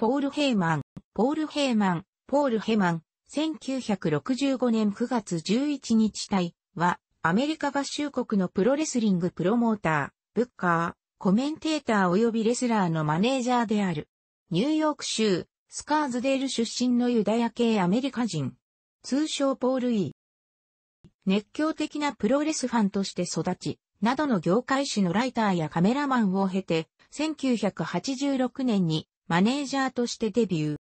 ポール・ヘイマン、ポール・ヘイマン、ポール・ヘイマン、1965年9月11日隊は、アメリカ合衆国のプロレスリングプロモーター、ブッカー、コメンテーター及びレスラーのマネージャーである。ニューヨーク州、スカーズデール出身のユダヤ系アメリカ人。通称ポール・イー。熱狂的なプロレスファンとして育ち、などの業界誌のライターやカメラマンを経て、1986年にマネージャーとしてデビュー。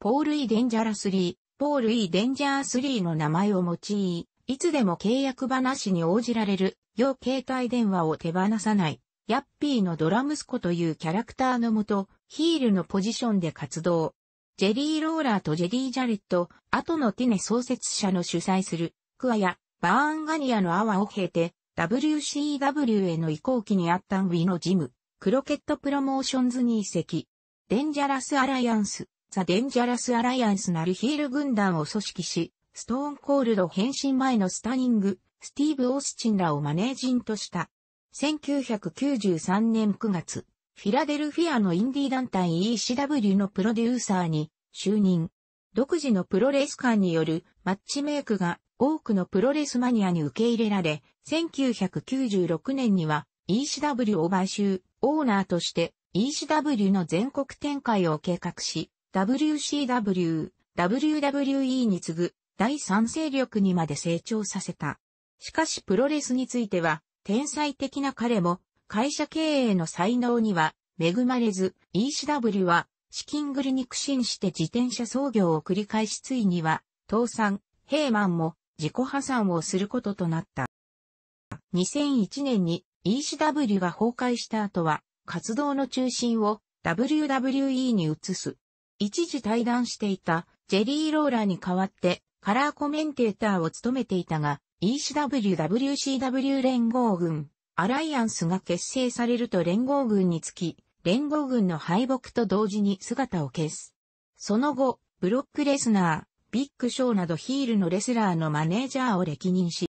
ポール・イ・デンジャラスリー、ポール・イ・デンジャースリーの名前を用い、いつでも契約話に応じられる、要携帯電話を手放さない、ヤッピーのドラ息子というキャラクターのもと、ヒールのポジションで活動。ジェリー・ローラーとジェリー・ジャレット、後のティネ創設者の主催する、クアやバーンガニアのアワを経て、WCW への移行期にあったウィのジム、クロケットプロモーションズに移籍。デンジャラス・アライアンス、ザ・デンジャラス・アライアンスなるヒール軍団を組織し、ストーンコールド変身前のスタニング、スティーブ・オースチンらをマネージンとした。1993年9月、フィラデルフィアのインディー団体 ECW のプロデューサーに就任。独自のプロレス感によるマッチメイクが多くのプロレスマニアに受け入れられ、1996年には ECW を買収、オーナーとして ECW の全国展開を計画し、WCW、WWE に次ぐ第三勢力にまで成長させた。しかしプロレスについては、天才的な彼も会社経営の才能には恵まれず、ECW は資金繰りに苦心して自転車操業を繰り返しついには、倒産、ヘイマンも自己破産をすることとなった。2001年に ECW が崩壊した後は、活動の中心を WWE に移す。一時退団していたジェリー・ローラーに代わってカラーコメンテーターを務めていたが、ECWWCW 連合軍、アライアンスが結成されると連合軍につき、連合軍の敗北と同時に姿を消す。その後、ブロックレスナー、ビッグショーなどヒールのレスラーのマネージャーを歴任し、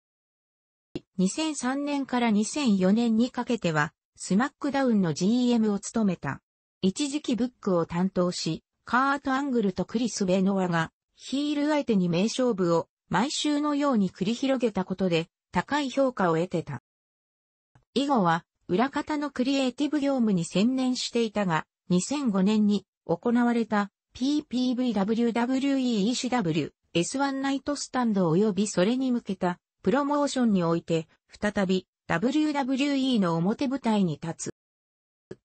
2003年から2004年にかけては、スマックダウンの GM を務めた。一時期ブックを担当し、カート・アングルとクリス・ベノアがヒール相手に名勝負を毎週のように繰り広げたことで高い評価を得てた。以後は裏方のクリエイティブ業務に専念していたが、2005年に行われた PPVWWEECW S1 ナイトスタンド及びそれに向けたプロモーションにおいて再び WWE の表舞台に立つ。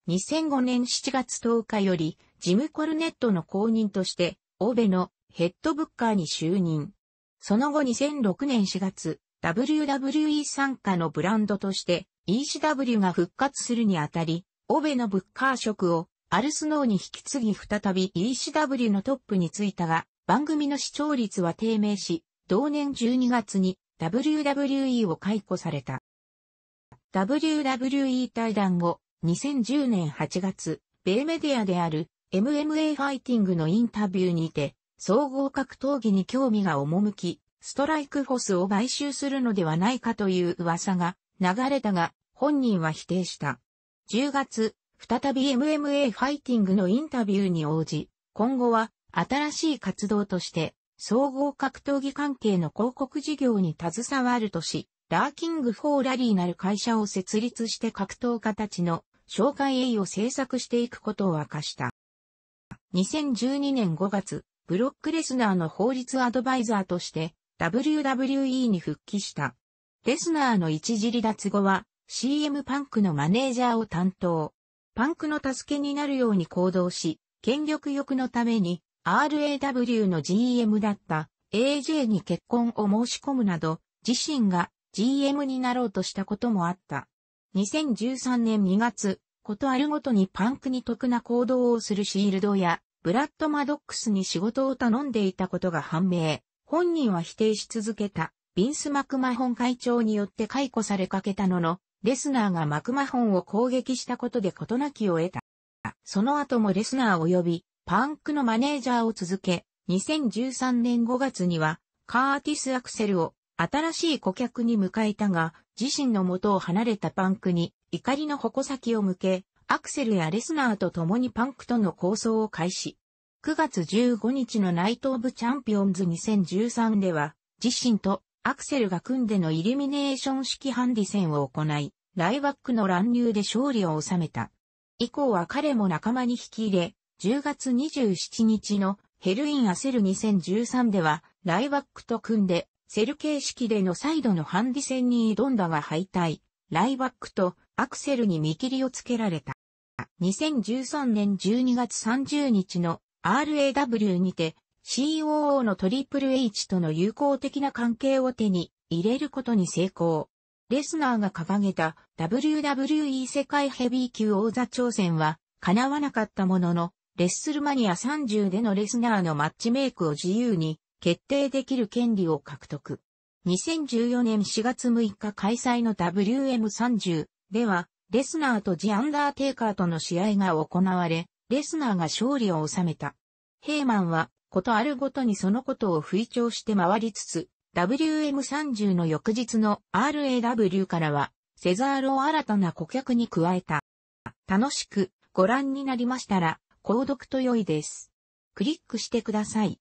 2005年7月10日より、ジム・コルネットの後任として、欧米のヘッドブッカーに就任。その後2006年4月、WWE 参加のブランドとして ECW が復活するにあたり、オベのブッカー職をアルスノーに引き継ぎ再び ECW のトップに就いたが、番組の視聴率は低迷し、同年12月に WWE を解雇された。WWE 対談後、2010年8月、米メディアである MMA ファイティングのインタビューにて、総合格闘技に興味が赴き、ストライクフォスを買収するのではないかという噂が流れたが、本人は否定した。10月、再び MMA ファイティングのインタビューに応じ、今後は新しい活動として、総合格闘技関係の広告事業に携わるとし、ラーキング・フォー・ラリーなる会社を設立して格闘家たちの紹介栄を制作していくことを明かした。2012年5月、ブロック・レスナーの法律アドバイザーとして WWE に復帰した。レスナーの一時離脱後は CM パンクのマネージャーを担当。パンクの助けになるように行動し、権力欲のために RAW の GM だった AJ に結婚を申し込むなど、自身が GM になろうとしたこともあった。2013年2月、ことあるごとにパンクに得な行動をするシールドや、ブラッド・マドックスに仕事を頼んでいたことが判明。本人は否定し続けた、ビンス・マクマホン会長によって解雇されかけたのの、レスナーがマクマホンを攻撃したことで事なきを得た。その後もレスナー及び、パンクのマネージャーを続け、2013年5月には、カーティス・アクセルを新しい顧客に迎えたが、自身の元を離れたパンクに怒りの矛先を向け、アクセルやレスナーと共にパンクとの構想を開始。9月15日のナイト・オブ・チャンピオンズ2013では、自身とアクセルが組んでのイルミネーション式ハンディ戦を行い、ライバックの乱入で勝利を収めた。以降は彼も仲間に引き入れ、10月27日のヘルイン・アセル2013では、ライバックと組んでセル形式でのサイドのハンディ戦に挑んだが敗退、ライバックとアクセルに見切りをつけられた。2013年12月30日の RAW にて COO のトリプル H との友好的な関係を手に入れることに成功。レスナーが掲げた WWE 世界ヘビー級王座挑戦は叶わなかったものの、レッスルマニア30でのレスナーのマッチメイクを自由に決定できる権利を獲得。2014年4月6日開催の WM30 では、レスナーとジ・アンダーテイカーとの試合が行われ、レスナーが勝利を収めた。ヘイマンは、ことあるごとにそのことを吹聴して回りつつ、WM30 の翌日の RAW からは、セザールを新たな顧客に加えた。楽しくご覧になりましたら、購読と良いです。クリックしてください。